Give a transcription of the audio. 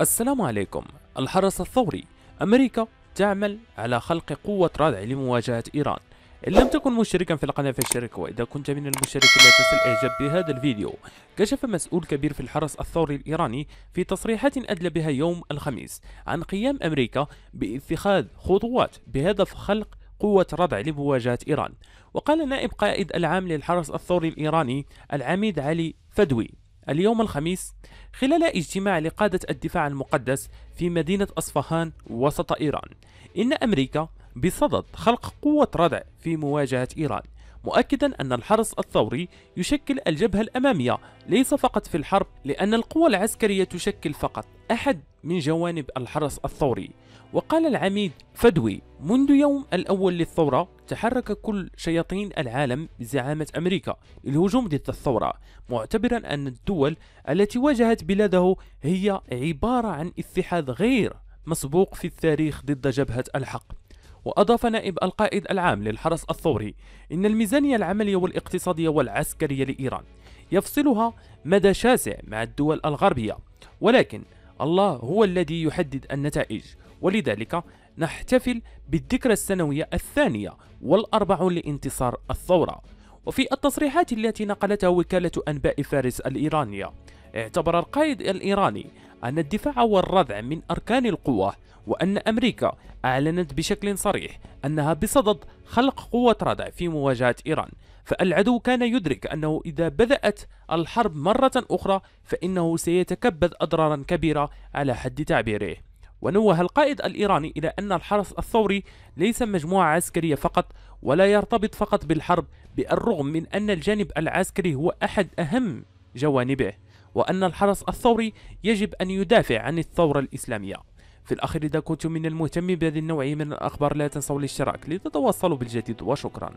السلام عليكم الحرس الثوري أمريكا تعمل على خلق قوة ردع لمواجهة إيران إن لم تكن مشتركا في القناة فاشترك وإذا كنت من المشتركين لا تنسى الإعجاب بهذا الفيديو كشف مسؤول كبير في الحرس الثوري الإيراني في تصريحات أدلى بها يوم الخميس عن قيام أمريكا باتخاذ خطوات بهدف خلق قوة ردع لمواجهة إيران وقال نائب قائد العام للحرس الثوري الإيراني العميد علي فدوي اليوم الخميس خلال اجتماع لقادة الدفاع المقدس في مدينة أصفهان وسط إيران إن أمريكا بصدد خلق قوة ردع في مواجهة إيران مؤكدا أن الحرس الثوري يشكل الجبهة الأمامية ليس فقط في الحرب لأن القوى العسكرية تشكل فقط أحد من جوانب الحرس الثوري وقال العميد فدوي منذ يوم الأول للثورة تحرك كل شياطين العالم بزعامة أمريكا للهجوم ضد الثورة معتبرا أن الدول التي واجهت بلاده هي عبارة عن اتحاد غير مسبوق في التاريخ ضد جبهة الحق وأضاف نائب القائد العام للحرس الثوري إن الميزانية العملية والاقتصادية والعسكرية لإيران يفصلها مدى شاسع مع الدول الغربية ولكن الله هو الذي يحدد النتائج ولذلك نحتفل بالذكرى السنوية الثانية والأربعون لانتصار الثورة وفي التصريحات التي نقلتها وكالة أنباء فارس الإيرانية اعتبر القائد الإيراني أن الدفاع والردع من أركان القوة وأن أمريكا أعلنت بشكل صريح أنها بصدد خلق قوة ردع في مواجهة إيران فالعدو كان يدرك أنه إذا بدأت الحرب مرة أخرى فإنه سيتكبد أضرارا كبيرة على حد تعبيره ونوه القائد الإيراني إلى أن الحرس الثوري ليس مجموعة عسكرية فقط ولا يرتبط فقط بالحرب بالرغم من أن الجانب العسكري هو أحد أهم جوانبه وأن الحرس الثوري يجب أن يدافع عن الثورة الإسلامية في الأخير إذا كنتم من المهتمين بهذا النوع من الأخبار لا تنسوا الاشتراك لتتواصلوا بالجديد وشكرا